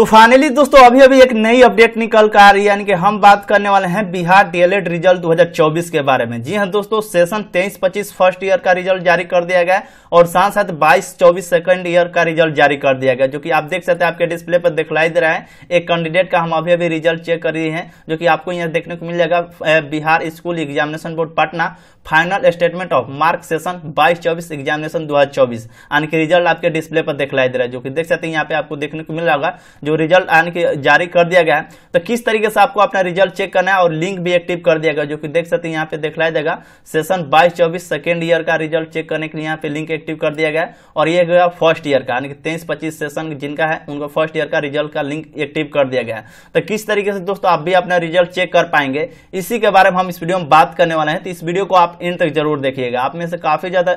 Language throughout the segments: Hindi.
तो फाइनली दोस्तों अभी अभी एक नई अपडेट निकल कर आ रही है यानी कि हम बात करने वाले हैं बिहार डीएलएड रिजल्ट 2024 के बारे में जी हां दोस्तों सेशन 23-25 फर्स्ट ईयर का रिजल्ट जारी कर दिया गया और साथ साथ 22-24 सेकंड ईयर का रिजल्ट जारी कर दिया गया जो कि आप देख सकते हैं आपके डिस्प्ले पर दिखलाई दे रहा है एक कैंडिडेट का हम अभी अभी रिजल्ट चेक कर रहे हैं जो की आपको यहाँ देखने को मिल जाएगा Bihar school examination board Patna final statement of mark session बाईस चौबीस एग्जामिनेशन दो यानी कि रिजल्ट आपके डिस्प्ले पर दिखलाई दे रहा है जो की देख सकते हैं यहाँ पे आपको देखने को मिल रहा जो रिजल्ट आने के जारी कर दिया गया है तो किस तरीके से आपको अपना रिजल्ट चेक करना है और लिंक भी एक्टिव कर दिया गया जो कि देख सकते हैं यहाँ पे दिखलाया जाएगा सेशन बाईस चौबीस सेकेंड ईयर का रिजल्ट चेक करने के लिए यहाँ पे लिंक एक्टिव कर दिया गया और ये गया फर्स्ट ईयर का यानी कि तेईस पच्चीस सेशन जिनका है उनको फर्स्ट ईयर का रिजल्ट का लिंक एक्टिव कर दिया गया तो किस तरीके से दोस्तों आप भी अपना रिजल्ट चेक कर पाएंगे इसी के बारे में हम इस वीडियो में बात करने वाले हैं तो इस वीडियो को आप इन तक जरूर देखिएगा आप में से काफी ज्यादा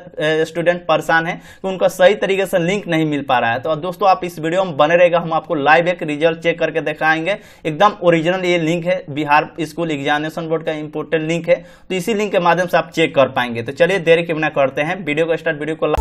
स्टूडेंट परेशान है कि उनका सही तरीके से लिंक नहीं मिल पा रहा है तो दोस्तों आप इस वीडियो में बने रहेगा हम आपको लाइव एक रिजल्ट चेक करके दिखाएंगे एकदम ओरिजिनल ये लिंक है बिहार स्कूल एग्जामिनेशन बोर्ड का इंपोर्टेंट लिंक है तो इसी लिंक के माध्यम से आप चेक कर पाएंगे तो चलिए देर क्यों ना करते हैं वीडियो को स्टार्ट वीडियो को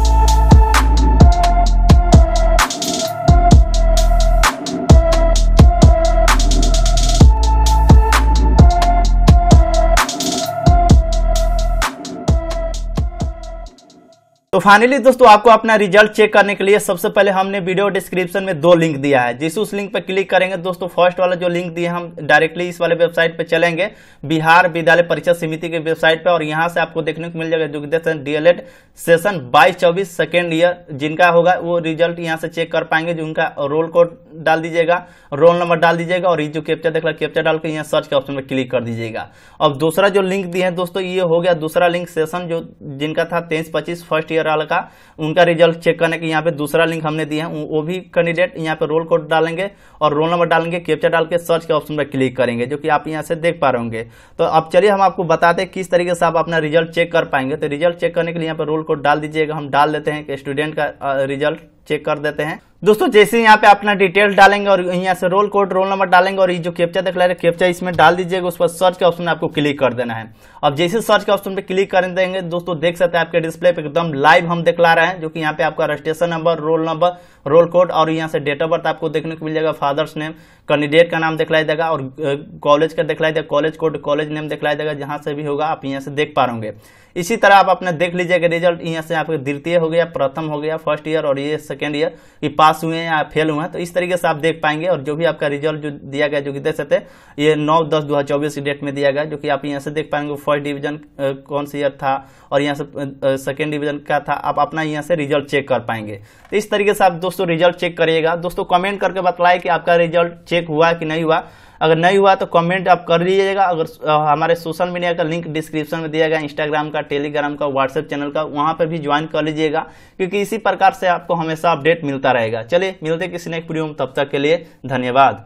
तो फाइनली दोस्तों आपको अपना रिजल्ट चेक करने के लिए सबसे पहले हमने वीडियो डिस्क्रिप्शन में दो लिंक दिया है जिस उस लिंक पर क्लिक करेंगे दोस्तों फर्स्ट वाला जो लिंक दिए हम डायरेक्टली इस वाले वेबसाइट पर चलेंगे बिहार विद्यालय परीक्षा समिति के वेबसाइट पे और यहाँ से आपको देखने को मिल जाएगा एजुकेशन डीएलएड सेशन बाईस चौबीस सेकेंड ईयर जिनका होगा वो रिजल्ट यहाँ से चेक कर पाएंगे जिनका रोल कोड डाल दीजिएगा रोल नंबर डाल दीजिएगा और ये जो कैप्चा देख रहा है कैप्चा डाल के यहाँ सर्च के ऑप्शन में क्लिक कर दीजिएगा अब दूसरा जो लिंक दिए हैं दोस्तों ये हो गया दूसरा लिंक सेशन जो जिनका था तेईस पच्चीस फर्स्ट ईयर वाला का उनका रिजल्ट चेक करने के यहाँ पे दूसरा लिंक हमने दिया है वो भी कैंडिडेट यहाँ पे रोल कोड डालेंगे और रोल नंबर डालेंगे कैप्चा डाल के सर्च के ऑप्शन पर क्लिक करेंगे जो कि आप यहाँ से देख पा रहे होंगे तो अब चलिए हम आपको बताते हैं किस तरीके से आप अपना रिजल्ट चेक कर पाएंगे तो रिजल्ट चेक करने के लिए यहाँ पर रोल कोड डाल दीजिएगा हम डाल देते हैं कि स्टूडेंट का रिजल्ट चेक कर देते हैं दोस्तों जैसे यहाँ पे अपना डिटेल डालेंगे और यहाँ से रोल कोड रोल नंबर डालेंगे और ये जो कैप्चा दिख रहा है कैप्चा इसमें डाल दीजिएगा उस पर सर्च के ऑप्शन में आपको क्लिक कर देना है अब जैसे सर्च के ऑप्शन पे क्लिक कर देंगे दोस्तों देख सकते हैं आपके डिस्प्ले पे एकदम लाइव हम दिखला रहे हैं जो कि यहाँ पे आपका registration number roll number roll code और यहाँ से डेट ऑफ बर्थ आपको देखने को मिल जाएगा फादर्स नेम कैंडिडेट का नाम दिखलाई देगा और कॉलेज का दिखलाई देगा कॉलेज कोड कॉलेज नेम दिखलाई देगा जहाँ से भी होगा आप यहाँ से देख पा रहे इसी तरह आप अपने देख लीजिएगा रिजल्ट यहाँ से आपके द्वितीय हो गया प्रथम हो गया फर्स्ट ईयर और ये सेकेंड ईयर ये पास हुए हैं या फेल हुए हैं तो इस तरीके से आप देख पाएंगे और जो भी आपका रिजल्ट जो दिया गया जो कि देख सकते हैं ये नौ दस दो की डेट में दिया गया जो कि आप यहाँ से देख पाएंगे फर्स्ट डिवीजन कौन सी ईयर था और यहाँ से सेकेंड डिवीजन का था आप अपना यहाँ से रिजल्ट चेक कर पाएंगे तो इस तरीके से आप दोस्तों रिजल्ट चेक करिएगा दोस्तों कमेंट करके बतलाए कि आपका रिजल्ट चेक हुआ कि नहीं हुआ अगर नहीं हुआ तो कमेंट आप कर लीजिएगा अगर हमारे सोशल मीडिया का लिंक डिस्क्रिप्शन में दिया गया इंस्टाग्राम का टेलीग्राम का व्हाट्सएप चैनल का वहाँ पर भी ज्वाइन कर लीजिएगा क्योंकि इसी प्रकार से आपको हमेशा अपडेट मिलता रहेगा चलिए मिलते किसी नेक्स्ट वीडियो में तब तक के लिए धन्यवाद